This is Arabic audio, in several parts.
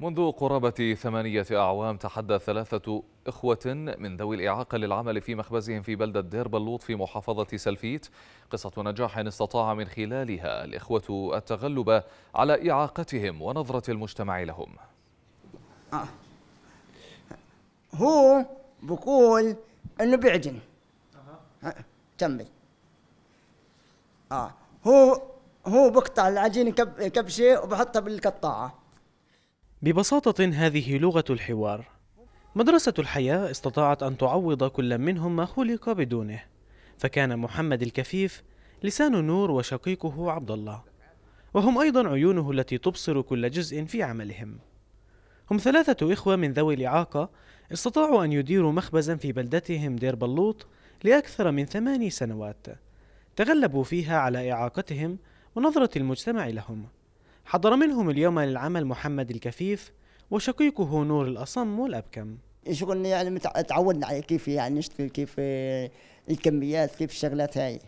منذ قرابة ثمانية أعوام تحدى ثلاثة إخوة من ذوي الإعاقة للعمل في مخبزهم في بلدة دير بلوط في محافظة سلفيت قصة نجاح استطاع من خلالها الإخوة التغلب على إعاقتهم ونظرة المجتمع لهم آه. هو بقول أنه بيعجن آه. كمل آه هو هو بقطع العجين كبشه وبحطها بالقطاعه ببساطة هذه لغة الحوار مدرسة الحياة استطاعت أن تعوض كل منهم ما خلق بدونه فكان محمد الكفيف لسان نور وشقيقه عبد الله وهم أيضا عيونه التي تبصر كل جزء في عملهم هم ثلاثة إخوة من ذوي الإعاقة استطاعوا أن يديروا مخبزا في بلدتهم دير بلوط لأكثر من ثماني سنوات تغلبوا فيها على إعاقتهم ونظرة المجتمع لهم حضر منهم اليوم للعمل محمد الكفيف وشقيقه نور الأصم والأبكم شغل يعني تعودنا على كيف يعني نشتغل كيف الكميات كيف الشغلات هاي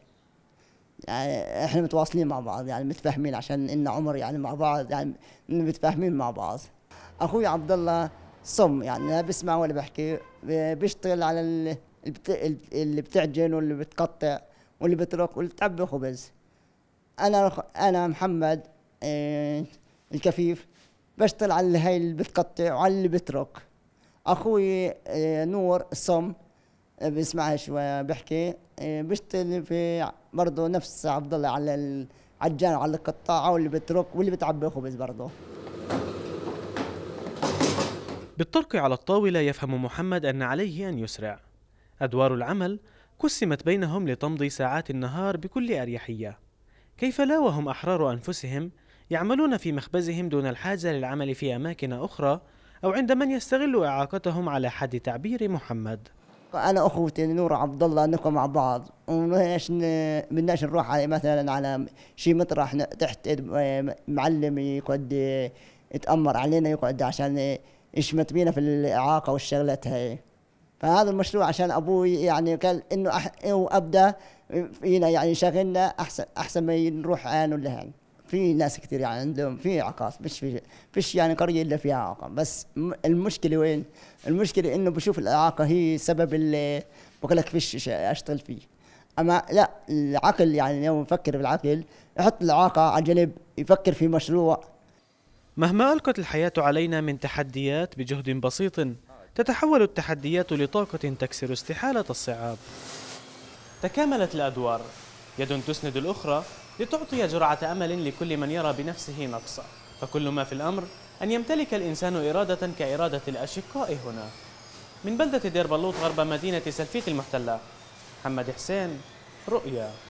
يعني احنا متواصلين مع بعض يعني متفاهمين عشان ان عمر يعني مع بعض يعني متفاهمين مع بعض اخوي عبد الله صم يعني لا بسمع ولا بحكي بيشتغل على اللي بتعجن واللي بتقطع واللي بترك واللي بتعبي خبز انا انا محمد آه، الكفيف بشتغل على هاي اللي بتقطع وعلى اللي بترك اخوي آه، نور الصم آه، بيسمعش وبحكي بشتغل في برضه نفس عبد الله على العجان وعلى القطاعه واللي بترك واللي بتعبي خبز برضه بالطرق على الطاولة يفهم محمد أن عليه أن يسرع أدوار العمل قسمت بينهم لتمضي ساعات النهار بكل أريحية كيف لا وهم أحرار أنفسهم يعملون في مخبزهم دون الحاجة للعمل في أماكن أخرى أو عند من يستغل إعاقتهم على حد تعبير محمد أنا أخوتي نور عبد الله نكون مع بعض ومناش بدناش نروح على مثلا على شي مطرح تحت معلم يقعد يتأمر علينا يقعد عشان يشمت بينا في الإعاقة والشغلات هاي فهذا المشروع عشان ابوي يعني قال انه أح... ابدا فينا يعني شغلنا احسن احسن ما نروح انا ولا هان في ناس كثير يعني عندهم في عقاص مش في فيش يعني قريه الا فيها اعاقه بس المشكله وين؟ المشكله انه بشوف الاعاقه هي سبب اللي بقول لك فيش اشتغل فيه اما لا العقل يعني لو بفكر بالعقل يحط الاعاقه على جنب يفكر في مشروع مهما القت الحياه علينا من تحديات بجهد بسيط تتحول التحديات لطاقه تكسر استحاله الصعاب تكاملت الادوار يد تسند الأخرى لتعطي جرعة أمل لكل من يرى بنفسه نقصا فكل ما في الأمر أن يمتلك الإنسان إرادة كإرادة الأشقاء هنا من بلدة دير بلوط غرب مدينة سلفيت المحتلة محمد حسين رؤيا